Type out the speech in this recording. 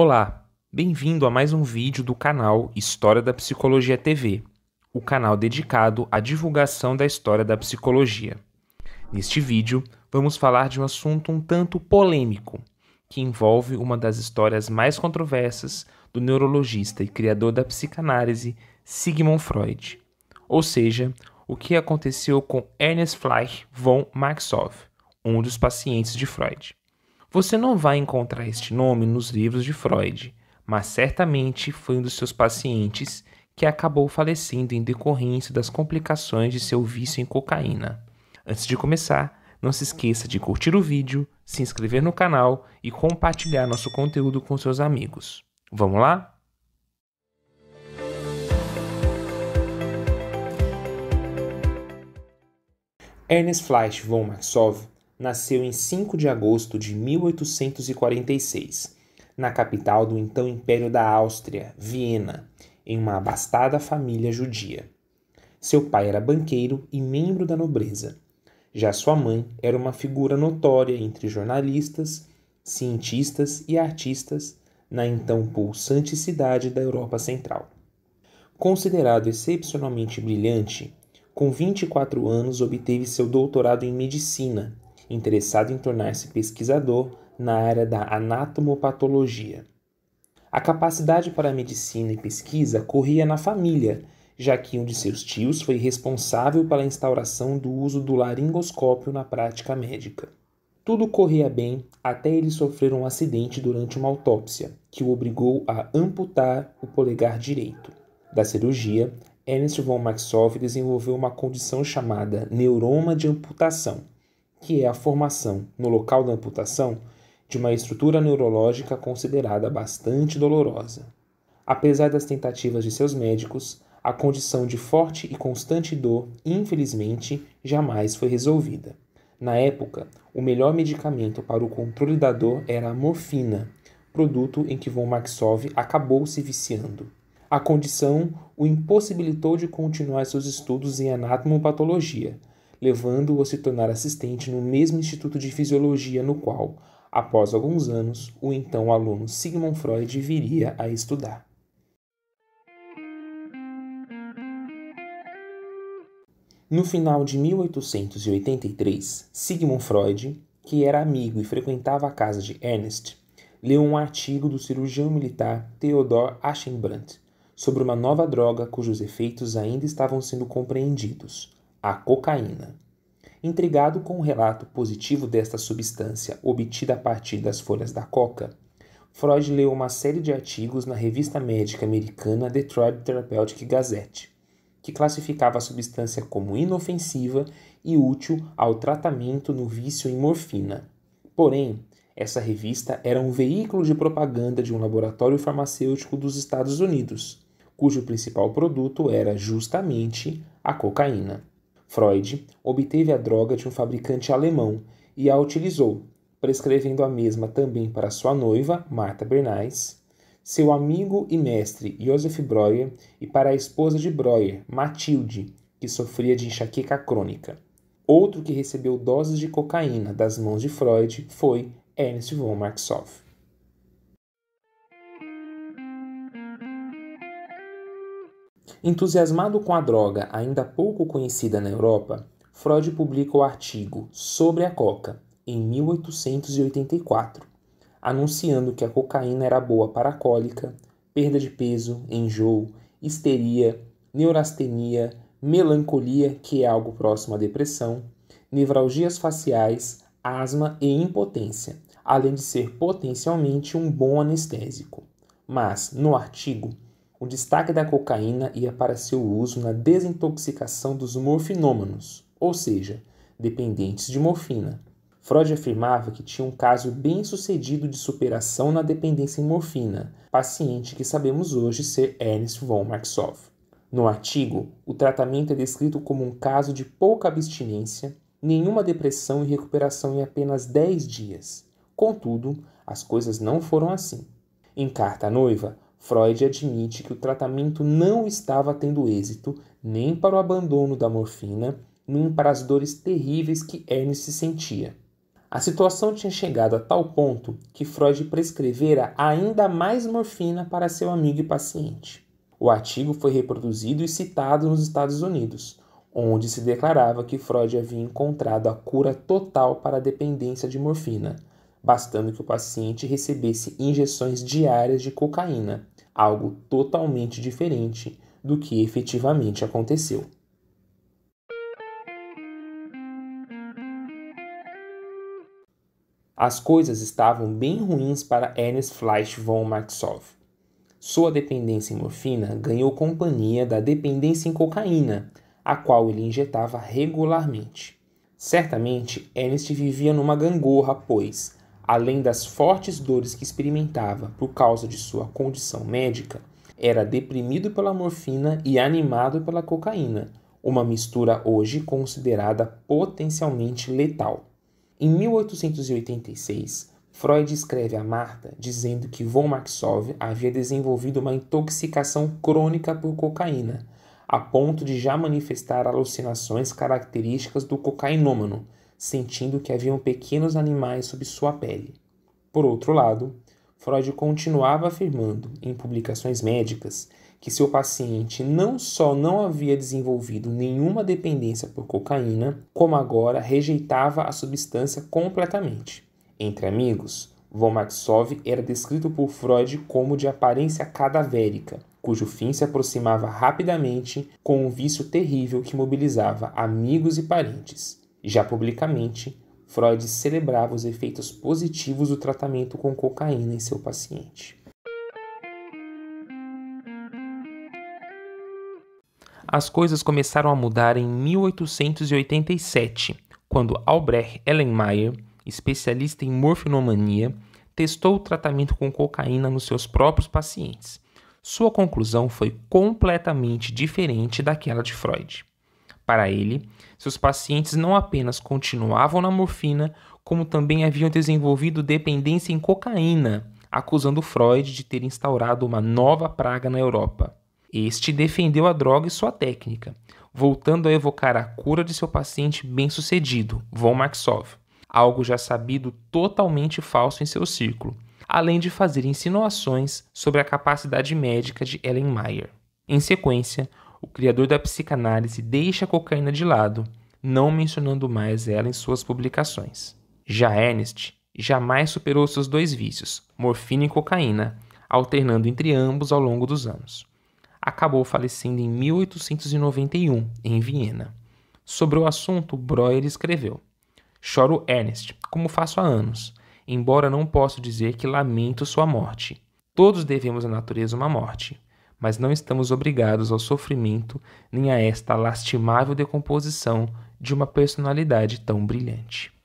Olá, bem-vindo a mais um vídeo do canal História da Psicologia TV, o canal dedicado à divulgação da história da psicologia. Neste vídeo, vamos falar de um assunto um tanto polêmico, que envolve uma das histórias mais controversas do neurologista e criador da psicanálise Sigmund Freud, ou seja, o que aconteceu com Ernest Fleisch von Maxov, um dos pacientes de Freud. Você não vai encontrar este nome nos livros de Freud, mas certamente foi um dos seus pacientes que acabou falecendo em decorrência das complicações de seu vício em cocaína. Antes de começar, não se esqueça de curtir o vídeo, se inscrever no canal e compartilhar nosso conteúdo com seus amigos. Vamos lá? Ernest Fleisch von Maxov nasceu em 5 de agosto de 1846, na capital do então Império da Áustria, Viena, em uma abastada família judia. Seu pai era banqueiro e membro da nobreza. Já sua mãe era uma figura notória entre jornalistas, cientistas e artistas na então pulsante cidade da Europa Central. Considerado excepcionalmente brilhante, com 24 anos obteve seu doutorado em medicina interessado em tornar-se pesquisador na área da anatomopatologia. A capacidade para a medicina e pesquisa corria na família, já que um de seus tios foi responsável pela instauração do uso do laringoscópio na prática médica. Tudo corria bem até ele sofrer um acidente durante uma autópsia, que o obrigou a amputar o polegar direito. Da cirurgia, Ernest von Maxhoff desenvolveu uma condição chamada neuroma de amputação, que é a formação, no local da amputação, de uma estrutura neurológica considerada bastante dolorosa. Apesar das tentativas de seus médicos, a condição de forte e constante dor, infelizmente, jamais foi resolvida. Na época, o melhor medicamento para o controle da dor era a morfina, produto em que von Maxov acabou se viciando. A condição o impossibilitou de continuar seus estudos em anatomopatologia, levando-o a se tornar assistente no mesmo Instituto de Fisiologia no qual, após alguns anos, o então aluno Sigmund Freud viria a estudar. No final de 1883, Sigmund Freud, que era amigo e frequentava a casa de Ernest, leu um artigo do cirurgião militar Theodor Aschenbrandt sobre uma nova droga cujos efeitos ainda estavam sendo compreendidos, a cocaína. Intrigado com o relato positivo desta substância obtida a partir das folhas da coca, Freud leu uma série de artigos na revista médica americana Detroit Therapeutic Gazette, que classificava a substância como inofensiva e útil ao tratamento no vício em morfina. Porém, essa revista era um veículo de propaganda de um laboratório farmacêutico dos Estados Unidos, cujo principal produto era justamente a cocaína. Freud obteve a droga de um fabricante alemão e a utilizou, prescrevendo a mesma também para sua noiva, Marta Bernays, seu amigo e mestre, Josef Breuer, e para a esposa de Breuer, Matilde, que sofria de enxaqueca crônica. Outro que recebeu doses de cocaína das mãos de Freud foi Ernst von Marxhoff. Entusiasmado com a droga ainda pouco conhecida na Europa, Freud publica o artigo Sobre a Coca, em 1884, anunciando que a cocaína era boa para a cólica, perda de peso, enjoo, histeria, neurastenia, melancolia, que é algo próximo à depressão, nevralgias faciais, asma e impotência, além de ser potencialmente um bom anestésico. Mas, no artigo, o destaque da cocaína ia para seu uso na desintoxicação dos morfinômanos, ou seja, dependentes de morfina. Freud afirmava que tinha um caso bem sucedido de superação na dependência em morfina, paciente que sabemos hoje ser Ernst von Marxoff. No artigo, o tratamento é descrito como um caso de pouca abstinência, nenhuma depressão e recuperação em apenas 10 dias. Contudo, as coisas não foram assim. Em carta à noiva, Freud admite que o tratamento não estava tendo êxito nem para o abandono da morfina, nem para as dores terríveis que Ernest sentia. A situação tinha chegado a tal ponto que Freud prescrevera ainda mais morfina para seu amigo e paciente. O artigo foi reproduzido e citado nos Estados Unidos, onde se declarava que Freud havia encontrado a cura total para a dependência de morfina, bastando que o paciente recebesse injeções diárias de cocaína, algo totalmente diferente do que efetivamente aconteceu. As coisas estavam bem ruins para Ernest Fleisch von Maxov. Sua dependência em morfina ganhou companhia da dependência em cocaína, a qual ele injetava regularmente. Certamente, Ernest vivia numa gangorra, pois, além das fortes dores que experimentava por causa de sua condição médica, era deprimido pela morfina e animado pela cocaína, uma mistura hoje considerada potencialmente letal. Em 1886, Freud escreve a Marta dizendo que von Maxov havia desenvolvido uma intoxicação crônica por cocaína, a ponto de já manifestar alucinações características do cocainômano, sentindo que haviam pequenos animais sob sua pele. Por outro lado, Freud continuava afirmando, em publicações médicas, que seu paciente não só não havia desenvolvido nenhuma dependência por cocaína, como agora rejeitava a substância completamente. Entre amigos, von era descrito por Freud como de aparência cadavérica, cujo fim se aproximava rapidamente com um vício terrível que mobilizava amigos e parentes. Já publicamente, Freud celebrava os efeitos positivos do tratamento com cocaína em seu paciente. As coisas começaram a mudar em 1887, quando Albrecht Ellenmeyer, especialista em morfinomania, testou o tratamento com cocaína nos seus próprios pacientes. Sua conclusão foi completamente diferente daquela de Freud. Para ele, seus pacientes não apenas continuavam na morfina, como também haviam desenvolvido dependência em cocaína, acusando Freud de ter instaurado uma nova praga na Europa. Este defendeu a droga e sua técnica, voltando a evocar a cura de seu paciente bem-sucedido, von Maxov, algo já sabido totalmente falso em seu círculo, além de fazer insinuações sobre a capacidade médica de Ellen Mayer. Em sequência, o criador da psicanálise deixa a cocaína de lado, não mencionando mais ela em suas publicações. Já Ernest jamais superou seus dois vícios, morfina e cocaína, alternando entre ambos ao longo dos anos. Acabou falecendo em 1891, em Viena. Sobre o assunto, Breuer escreveu: Choro Ernest, como faço há anos, embora não posso dizer que lamento sua morte. Todos devemos à natureza uma morte mas não estamos obrigados ao sofrimento nem a esta lastimável decomposição de uma personalidade tão brilhante.